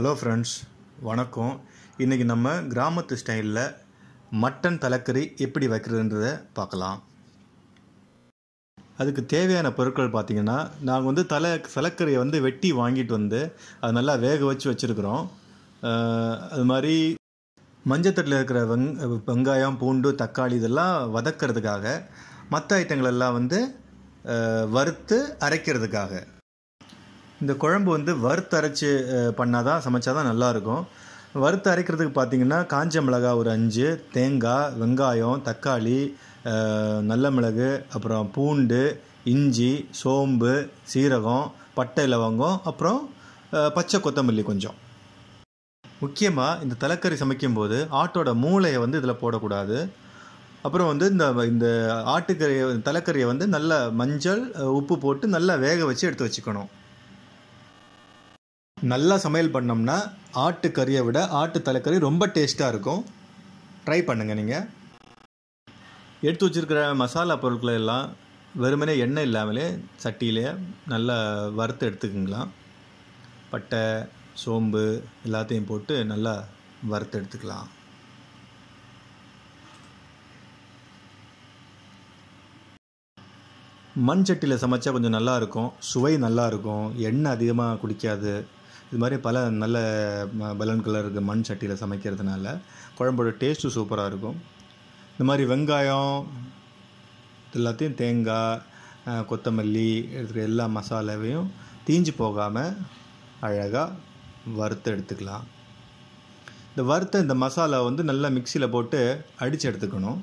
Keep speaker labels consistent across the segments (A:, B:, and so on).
A: hello friends வணக்கம் இன்றைக்கி நம்ம கிராமத்து ஸ்டைலில் மட்டன் தலைக்கறி எப்படி வைக்கிறதுன்றதை பார்க்கலாம் அதுக்கு தேவையான பொருட்கள் பார்த்திங்கன்னா நாங்கள் வந்து தலை தலைக்கறியை வந்து வெட்டி வாங்கிட்டு வந்து அது நல்லா வேக வச்சு வச்சுருக்குறோம் அது மாதிரி மஞ்சத்தட்டில் இருக்கிற வெங் வெங்காயம் பூண்டு தக்காளி இதெல்லாம் வதக்கிறதுக்காக மற்ற ஐட்டங்கள் எல்லாம் வந்து வறுத்து அரைக்கிறதுக்காக இந்த குழம்பு வந்து வறுத்து அரைச்சி பண்ணால் தான் சமைச்சா தான் நல்லாயிருக்கும் வறுத்து அரைக்கிறதுக்கு பார்த்திங்கன்னா காஞ்ச மிளகா ஒரு அஞ்சு தேங்காய் வெங்காயம் தக்காளி நல்ல மிளகு அப்புறம் பூண்டு இஞ்சி சோம்பு சீரகம் பட்டை லவங்கம் அப்புறம் பச்சை கொத்தமல்லி கொஞ்சம் முக்கியமாக இந்த தலைக்கறி சமைக்கும்போது ஆட்டோட மூளையை வந்து இதில் போடக்கூடாது அப்புறம் வந்து இந்த இந்த ஆட்டுக்கறியை தலைக்கறியை வந்து நல்லா மஞ்சள் உப்பு போட்டு நல்லா வேக வச்சு எடுத்து வச்சுக்கணும் நல்லா சமையல் பண்ணோம்னா ஆட்டு கறியை விட ஆட்டு தலைக்கறி ரொம்ப டேஸ்ட்டாக இருக்கும் ட்ரை பண்ணுங்கள் நீங்கள் எடுத்து வச்சுருக்கிற மசாலா பொருட்களை எல்லாம் வெறுமனே எண்ணெய் இல்லாமலே சட்டியிலே நல்லா வறுத்து எடுத்துக்கங்களாம் பட்டை சோம்பு எல்லாத்தையும் போட்டு நல்லா வறுத்து எடுத்துக்கலாம் மண் சட்டியில் சமைச்சா கொஞ்சம் நல்லாயிருக்கும் சுவை நல்லாயிருக்கும் எண்ணெய் அதிகமாக குடிக்காது இது மாதிரி பல நல்ல பலன் கலர் இருக்குது மண் சட்டியில் சமைக்கிறதுனால குழம்போட டேஸ்ட்டு சூப்பராக இருக்கும் இந்த மாதிரி வெங்காயம் எல்லாத்தையும் தேங்காய் கொத்தமல்லி இருக்கிற எல்லா மசாலாவையும் தீஞ்சு போகாமல் அழகாக வறுத்து எடுத்துக்கலாம் இந்த வறுத்த இந்த மசாலா வந்து நல்லா மிக்சியில் போட்டு அடித்து எடுத்துக்கணும்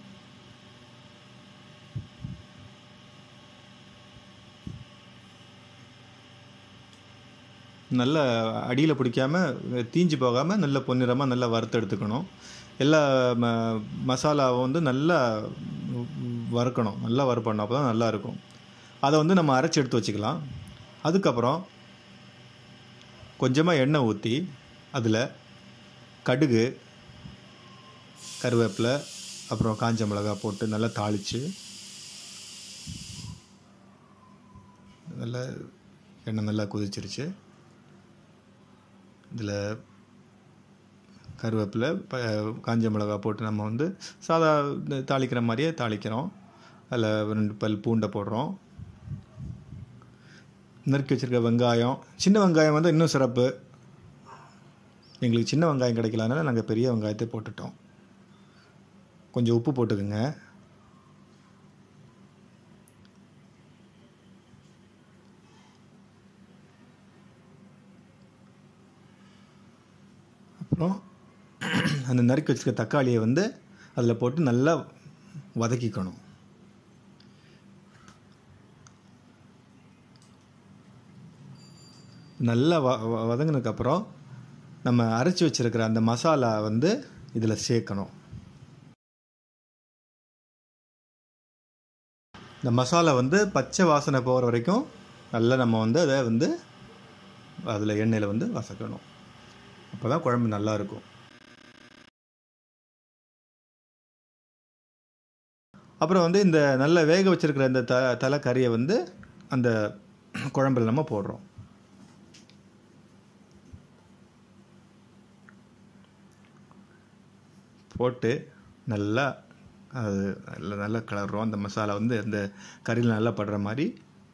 A: நல்ல அடியில் பிடிக்காமல் தீஞ்சு போகாமல் நல்ல பொன்னிறமாக நல்லா வறுத்து எடுத்துக்கணும் எல்லா ம மசாலாவை வந்து நல்லா வறுக்கணும் நல்லா வறுப்படணும் அப்போ தான் நல்லாயிருக்கும் அதை வந்து நம்ம அரைச்சி எடுத்து வச்சுக்கலாம் அதுக்கப்புறம் கொஞ்சமாக எண்ணெய் ஊற்றி அதில் கடுகு கருவேப்பிலை அப்புறம் காஞ்ச மிளகா போட்டு நல்லா தாளித்து நல்லா எண்ணெய் நல்லா கொதிச்சிருச்சு இதில் கருவேப்பிலை ப காஞ்ச மிளகா போட்டு நம்ம வந்து சாதா தாளிக்கிற மாதிரியே தாளிக்கிறோம் அதில் ரெண்டு பல் பூண்டை போடுறோம் நறுக்கி வச்சுருக்க வெங்காயம் சின்ன வெங்காயம் வந்து இன்னும் சிறப்பு எங்களுக்கு சின்ன வெங்காயம் கிடைக்கலனால நாங்கள் பெரிய வெங்காயத்தை போட்டுட்டோம் கொஞ்சம் உப்பு போட்டுக்கோங்க அப்புறம் அந்த நறுக்கி வச்சுருக்க தக்காளியை வந்து அதில் போட்டு நல்லா வதக்கிக்கணும் நல்லா வ வதங்கினதுக்கப்புறம் நம்ம அரைச்சி வச்சுருக்கிற அந்த மசாலா வந்து இதில் சேர்க்கணும் இந்த மசாலா வந்து பச்சை வாசனை போகிற வரைக்கும் நல்லா நம்ம வந்து அதை வந்து அதில் எண்ணெயில் வந்து வசக்கணும் அப்போ தான் குழம்பு நல்லாயிருக்கும் அப்புறம் வந்து இந்த நல்ல வேக வச்சுருக்கிற இந்த த தலை கறியை வந்து அந்த குழம்புல நம்ம போடுறோம் போட்டு நல்லா அது நல்லா நல்லா கிளறுறோம் அந்த மசாலா வந்து அந்த கறியில் நல்லா படுற மாதிரி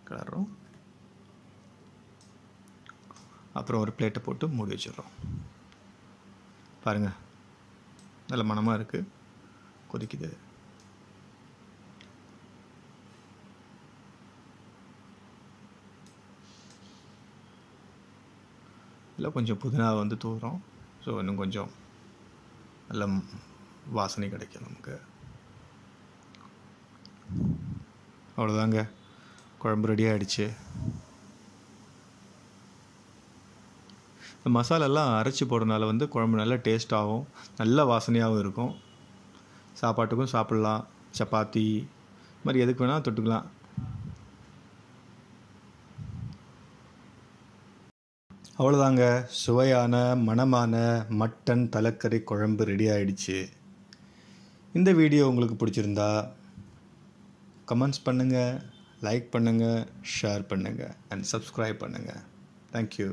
A: கிளறுறோம் அப்புறம் ஒரு பிளேட்டை போட்டு மூடி வச்சிடுறோம் பாருங்கள் நல்ல மனமாக இருக்குது கொதிக்குது இதில் கொஞ்சம் புதினா வந்து தூரம் ஸோ இன்னும் கொஞ்சம் நல்ல வாசனை கிடைக்கும் நமக்கு அவ்வளோதாங்க குழம்பு ரெடி ஆகிடுச்சு இந்த மசாலாலாம் அரைச்சி போடுறதுனால வந்து குழம்பு நல்லா டேஸ்ட்டாகவும் நல்ல வாசனையாகவும் இருக்கும் சாப்பாட்டுக்கும் சாப்பிட்லாம் சப்பாத்தி இது மாதிரி எதுக்கு வேணால் தொட்டுக்கலாம் அவ்வளோதாங்க சுவையான மணமான மட்டன் தலைக்கறி குழம்பு ரெடி ஆகிடுச்சு இந்த வீடியோ உங்களுக்கு பிடிச்சிருந்தா கமெண்ட்ஸ் பண்ணுங்கள் லைக் பண்ணுங்கள் ஷேர் பண்ணுங்கள் அண்ட் சப்ஸ்கிரைப் பண்ணுங்கள் தேங்க்யூ